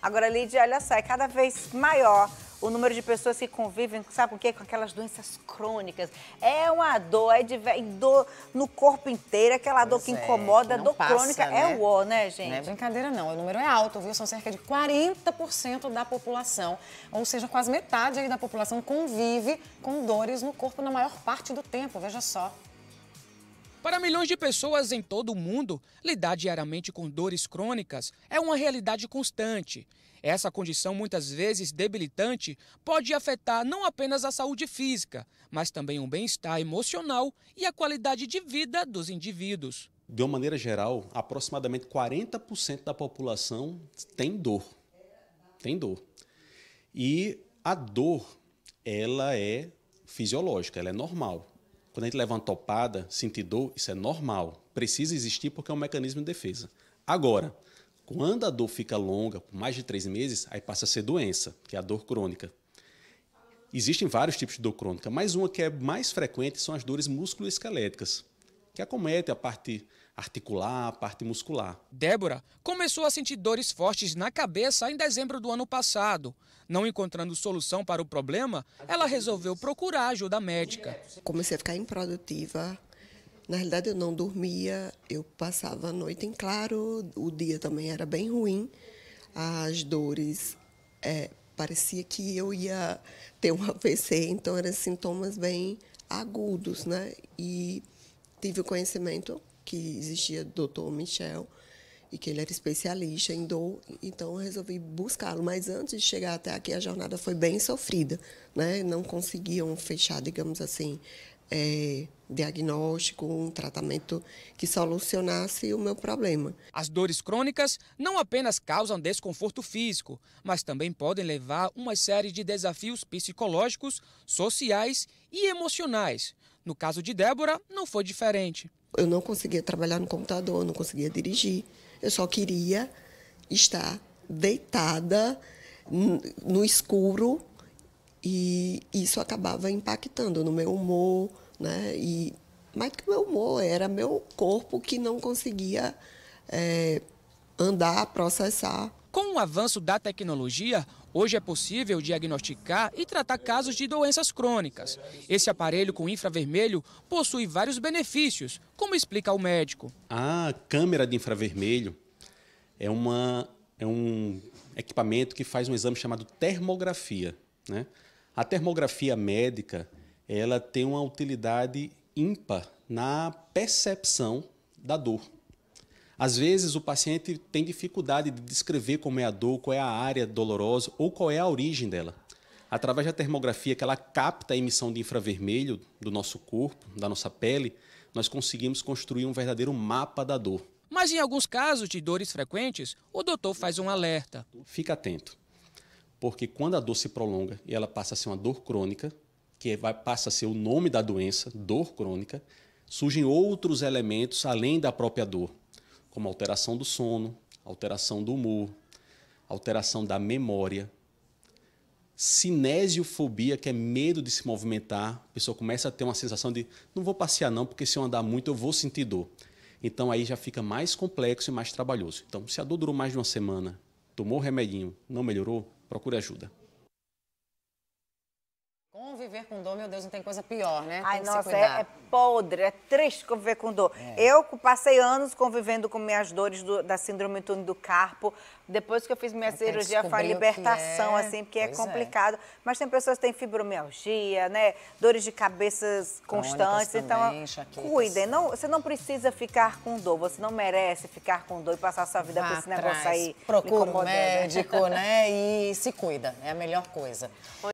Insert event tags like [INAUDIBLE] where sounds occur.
Agora, Lídia, olha só, é cada vez maior o número de pessoas que convivem, sabe com o quê? Com aquelas doenças crônicas. É uma dor, é, de, é dor no corpo inteiro, aquela pois dor que é, incomoda, que dor passa, crônica. É né? É o ó, né, gente? Não é brincadeira, não. O número é alto, viu? São cerca de 40% da população, ou seja, quase metade aí da população convive com dores no corpo na maior parte do tempo, veja só. Para milhões de pessoas em todo o mundo, lidar diariamente com dores crônicas é uma realidade constante. Essa condição, muitas vezes debilitante, pode afetar não apenas a saúde física, mas também o bem-estar emocional e a qualidade de vida dos indivíduos. De uma maneira geral, aproximadamente 40% da população tem dor. Tem dor. E a dor, ela é fisiológica, ela é normal. Quando a gente leva uma topada, sentir dor, isso é normal. Precisa existir porque é um mecanismo de defesa. Agora, quando a dor fica longa, por mais de três meses, aí passa a ser doença, que é a dor crônica. Existem vários tipos de dor crônica, mas uma que é mais frequente são as dores musculoesqueléticas, que acometem a parte articular, a parte muscular. Débora começou a sentir dores fortes na cabeça em dezembro do ano passado. Não encontrando solução para o problema, ela resolveu procurar ajuda médica. Comecei a ficar improdutiva. Na realidade, eu não dormia, eu passava a noite em claro, o dia também era bem ruim. As dores é, parecia que eu ia ter um AVC, [LAUGHS] então eram sintomas bem agudos, né? E tive o conhecimento que existia Dr. Michel e que ele era especialista em dor, então eu resolvi buscá-lo. Mas antes de chegar até aqui, a jornada foi bem sofrida, né? Não conseguiam fechar, digamos assim, é, diagnóstico, um tratamento que solucionasse o meu problema. As dores crônicas não apenas causam desconforto físico, mas também podem levar uma série de desafios psicológicos, sociais e emocionais. No caso de Débora, não foi diferente. Eu não conseguia trabalhar no computador, não conseguia dirigir. Eu só queria estar deitada no escuro e isso acabava impactando no meu humor, né? E mais que o meu humor, era meu corpo que não conseguia é, andar, processar com o avanço da tecnologia, hoje é possível diagnosticar e tratar casos de doenças crônicas. Esse aparelho com infravermelho possui vários benefícios, como explica o médico. A câmera de infravermelho é, uma, é um equipamento que faz um exame chamado termografia. Né? A termografia médica ela tem uma utilidade ímpar na percepção da dor. Às vezes, o paciente tem dificuldade de descrever como é a dor, qual é a área dolorosa ou qual é a origem dela. Através da termografia, que ela capta a emissão de infravermelho do nosso corpo, da nossa pele, nós conseguimos construir um verdadeiro mapa da dor. Mas em alguns casos de dores frequentes, o doutor faz um alerta. Fica atento, porque quando a dor se prolonga e ela passa a ser uma dor crônica, que é, vai, passa a ser o nome da doença, dor crônica, surgem outros elementos além da própria dor como alteração do sono, alteração do humor, alteração da memória, cinesiofobia, que é medo de se movimentar. A pessoa começa a ter uma sensação de não vou passear não, porque se eu andar muito eu vou sentir dor. Então aí já fica mais complexo e mais trabalhoso. Então, se a dor durou mais de uma semana, tomou o remedinho, não melhorou, procure ajuda conviver com dor, meu Deus, não tem coisa pior, né? Tem Ai, nossa, é, é, podre, é triste conviver com dor. É. Eu passei anos convivendo com minhas dores do, da síndrome do túnel do carpo. Depois que eu fiz minha Até cirurgia, foi a libertação, é. assim, porque é pois é complicado. Mas tem pessoas que têm fibromialgia, né? Dores de cabeças constantes. Então, também, então, cuidem. Não, você não precisa ficar com dor. Você não merece ficar com dor e passar a sua vida Vá com esse negócio atrás, aí. Procura um médico, [LAUGHS] né? E se cuida. É a melhor coisa.